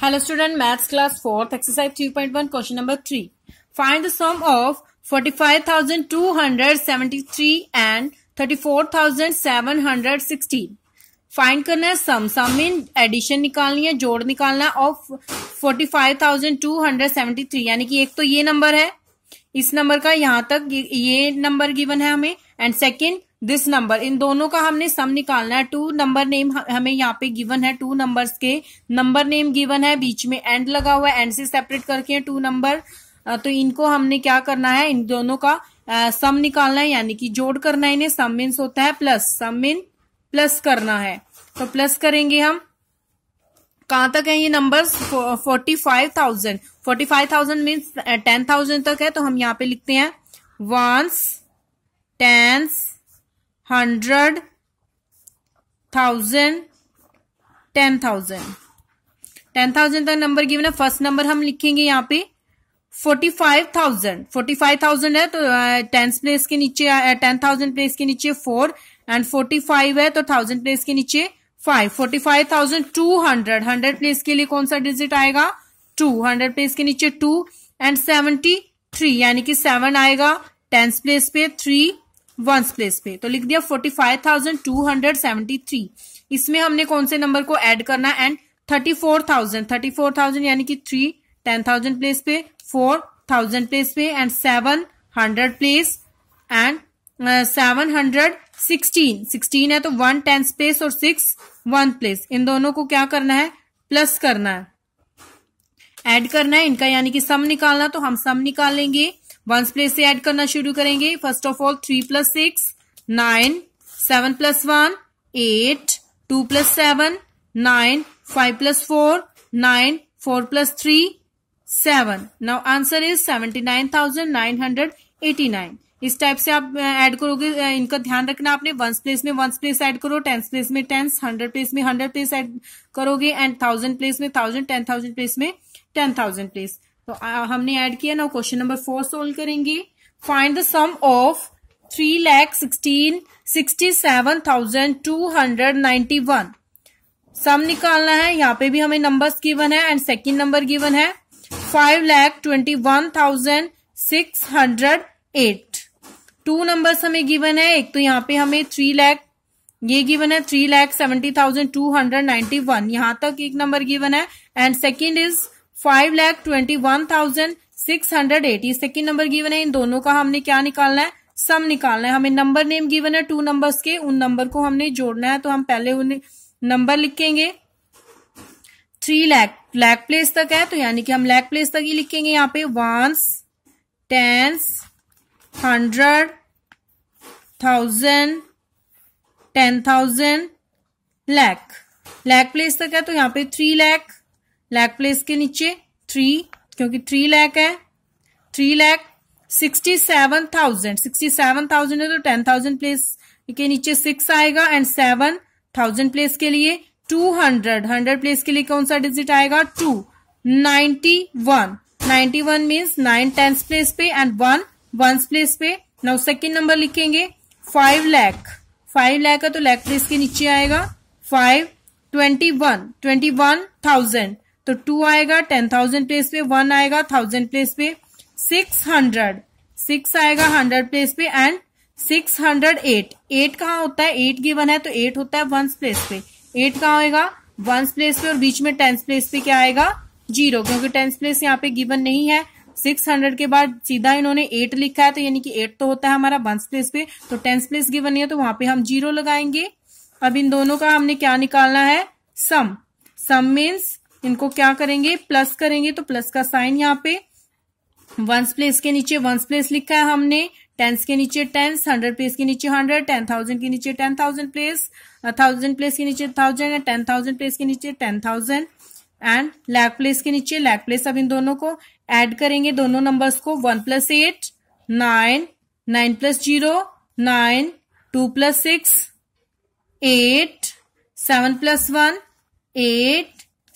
Hello student, maths class 4th, exercise 3.1, question number three Find the sum of 45,273 and 34,716. Find करना है सम सम mean addition निकालनी है जोड़ निकालना है ऑफ 45,273 यानी कि एक तो ये नंबर है इस नंबर का यहाँ तक ये नंबर गिवन है हमें एंड सेकंड दिस नंबर इन दोनों का हमने सम निकालना है टू नंबर नेम हमें यहाँ पे गिवन है टू नंबर्स के नंबर नेम गिवन है बीच में एंड लगा हुआ है एंड से सेपरेट करके हैं टू नंबर तो इनको हमने क्या करना है इन दोनों का सम निकालना है यानी कि जोड़ करना है इन्हें सम मीन्स होता है प्लस सम मीन प्लस करना है तो प्लस करेंगे हम कहाँ तक है ये number forty five thousand forty five thousand means ten thousand तक है तो हम यहाँ पे लिखते हैं ones tens hundred thousand ten thousand ten thousand तक नंबर गिवन है फर्स्ट नंबर हम लिखेंगे यहाँ पे forty five thousand forty five thousand है तो टेंथ uh, प्लेस के नीचे टेन थाउजेंड प्लेस के नीचे फोर एंड फोर्टी फाइव है तो थाउजेंड प्लेस के नीचे five forty five thousand two hundred hundred place के लिए कौन सा डिजिट आएगा टू हंड्रेड प्लेस के नीचे टू एंड सेवेंटी थ्री यानी कि सेवन आएगा टेंथ प्लेस पे थ्री वंस प्लेस पे तो लिख दिया forty five thousand two hundred seventy three इसमें हमने कौन से नंबर को ऐड करना and thirty four thousand thirty four thousand यानी कि थ्री टेन थाउजेंड प्लेस पे फोर थाउजेंड प्लेस पे and seven hundred place and seven hundred sixteen sixteen है तो वन टेन प्लेस और सिक्स वन प्लेस इन दोनों को क्या करना है प्लस करना है एड करना है इनका यानी कि सम निकालना तो हम सम निकालेंगे वंस प्लेस से ऐड करना शुरू करेंगे first of all three plus six nine seven plus one eight two plus seven nine five plus four nine four plus three seven now answer is seventy nine thousand nine hundred eighty nine इस type से आप add uh, करोगे uh, इनका ध्यान रखना आपने ones place में ones place add करो टेंस प्लेस में टेंस हंड्रेड प्लेस में हंड्रेड प्लेस ऐड करोगे एंड थाउजेंड प्लेस में थाउजेंड टेन थाउजेंड प्लेस में टेन थाउजेंड प्लेस तो हमने ऐड किया ना क्वेश्चन नंबर फोर सोल्व करेंगे find the sum of three lakh sixteen sixty seven thousand two hundred ninety one sum निकालना है यहाँ पे भी हमें नंबर्स गिवन है एंड सेकंड नंबर गिवन है five lakh twenty one thousand six hundred eight two numbers हमें गिवन है एक तो यहाँ पे हमें थ्री लैख ये गिवन है three lakh seventy thousand two hundred ninety one यहाँ तक एक नंबर गिवन है and second is five lakh twenty one thousand six hundred eighty second number given है इन दोनों का हमने क्या निकालना है सम निकालना है हमें नंबर नेम गिवन है टू नंबर्स के उन नंबर को हमने जोड़ना है तो हम पहले उन्हें नंबर लिखेंगे थ्री लैख लैख प्लेस तक है तो यानी कि हम लैख प्लेस तक ही लिखेंगे यहाँ पे ones tens hundred thousand ten thousand lakh lakh place तक है तो यहाँ पे थ्री लैख लैक प्लेस के नीचे थ्री क्योंकि थ्री लैक है three lakh sixty seven thousand sixty seven thousand है तो टेन थाउजेंड प्लेस के नीचे सिक्स आएगा एंड सेवन थाउजेंड प्लेस के लिए टू हंड्रेड हंड्रेड प्लेस के लिए कौन सा डिजिट आएगा two ninety one ninety one means nine tenth place पे एंड वन वन प्लेस पे नौ सेकेंड नंबर लिखेंगे फाइव लैख फाइव लैक है तो लैक प्लेस के नीचे आएगा five twenty one twenty one thousand तो टू आएगा टेन थाउजेंड प्लेस पे वन आएगा थाउजेंड प्लेस पे सिक्स हंड्रेड सिक्स आएगा हंड्रेड प्लेस पे and six hundred eight eight कहाँ होता है एट गिवन है तो एट होता है वंस प्लेस पे एट कहाँ आएगा वंस प्लेस पे और बीच में टेंथ प्लेस पे क्या आएगा जीरो क्योंकि टेंथ प्लेस यहाँ पे गिवन नहीं है सिक्स हंड्रेड के बाद सीधा इन्होंने एट लिखा है तो यानी कि एट तो होता है हमारा वंस प्लेस पे तो टेंथ प्लेस गिवन नहीं है तो वहां पे हम जीरो लगाएंगे अब इन दोनों का हमने क्या निकालना है सम सम मीन्स इनको क्या करेंगे प्लस करेंगे तो प्लस का साइन यहाँ पे वंस प्लेस के नीचे वंस प्लेस लिखा है हमने टेंस के नीचे टेंस हंड्रेड प्लेस के नीचे हंड्रेड टेन थाउजेंड के नीचे ten thousand place thousand place के नीचे thousand and ten thousand place के नीचे ten thousand and lakh place के नीचे लैक प्लेस अब इन दोनों को एड करेंगे दोनों नंबर्स को one plus eight nine nine plus zero nine two plus six eight seven plus one eight